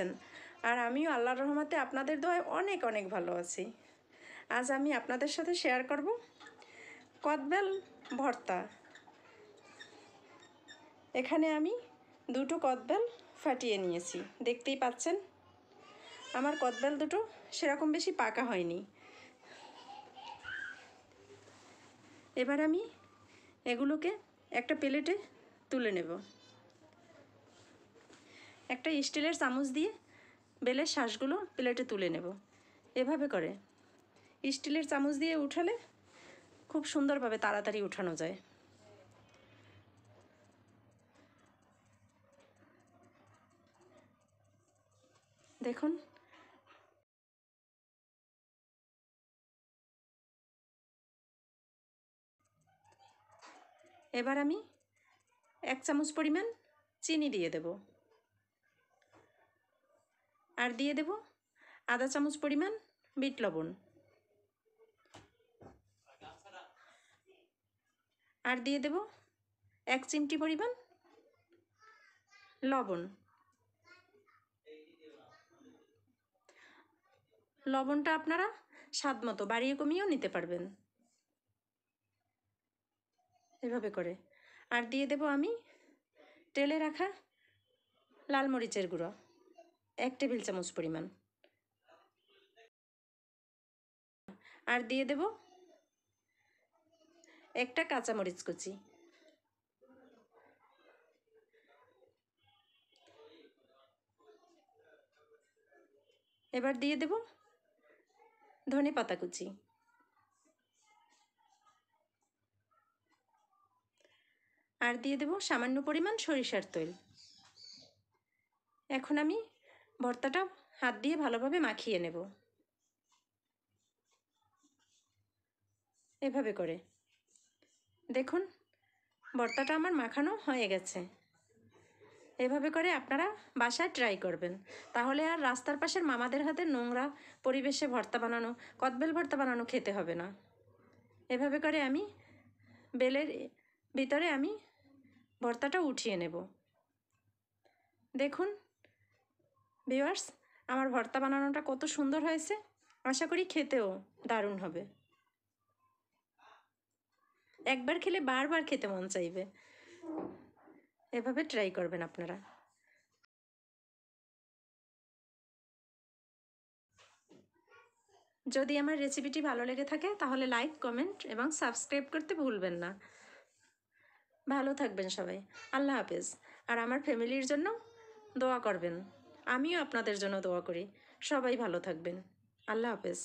আছেন আর আমিও আল্লাহর রহমতে আপনাদের দোয়ায় অনেক অনেক ভালো আছি আজ আমি আপনাদের সাথে শেয়ার করব কদবেল ভর্তা এখানে আমি দুটো কদবেল ফাটিয়ে নিয়েছি দেখতেই পাচ্ছেন আমার কদবেল দুটো সেরকম বেশি পাকা হয়নি এবার আমি এগুলোকে একটা প্লেটে তুলে নেব একটা স্টিলের চামচ দিয়ে বেলের শ্বাসগুলো প্লেটে তুলে নেব এভাবে করে স্টিলের চামচ দিয়ে উঠালে খুব সুন্দরভাবে তাড়াতাড়ি উঠানো যায় দেখুন এবার আমি এক চামচ পরিমাণ চিনি দিয়ে দেবো আর দিয়ে দেব আধা চামচ পরিমাণ বিট লবণ আর দিয়ে দেব এক চিমটি পরিমাণ লবণ লবণটা আপনারা স্বাদ মতো বাড়িয়ে কমিয়েও নিতে পারবেন এভাবে করে আর দিয়ে দেব আমি তেলে রাখা লাল মরিচের গুঁড়ো এক টেবিল চামচ পরিমাণ আর দিয়ে দেব একটা কাঁচামরিচ কুচি এবার দিয়ে দেব ধনে পাতা কুচি আর দিয়ে দেব সামান্য পরিমাণ সরিষার তৈল এখন আমি ভর্তাটা হাত দিয়ে ভালোভাবে মাখিয়ে নেব এভাবে করে দেখুন ভর্তাটা আমার মাখানো হয়ে গেছে এভাবে করে আপনারা বাসায় ট্রাই করবেন তাহলে আর রাস্তার পাশের মামাদের হাতে নোংরা পরিবেশে ভর্তা বানানো কদবেল ভর্তা বানানো খেতে হবে না এভাবে করে আমি বেলের ভিতরে আমি ভর্তাটা উঠিয়ে নেব দেখুন ভিউয়ার্স আমার ভর্তা বানানোটা কত সুন্দর হয়েছে আশা করি খেতেও দারুণ হবে একবার খেলে বারবার খেতে মন চাইবে এভাবে ট্রাই করবেন আপনারা যদি আমার রেসিপিটি ভালো লেগে থাকে তাহলে লাইক কমেন্ট এবং সাবস্ক্রাইব করতে ভুলবেন না ভালো থাকবেন সবাই আল্লাহ হাফেজ আর আমার ফ্যামিলির জন্য দোয়া করবেন আমিও আপনাদের জন্য দোয়া করি সবাই ভালো থাকবেন আল্লাহ হাফেজ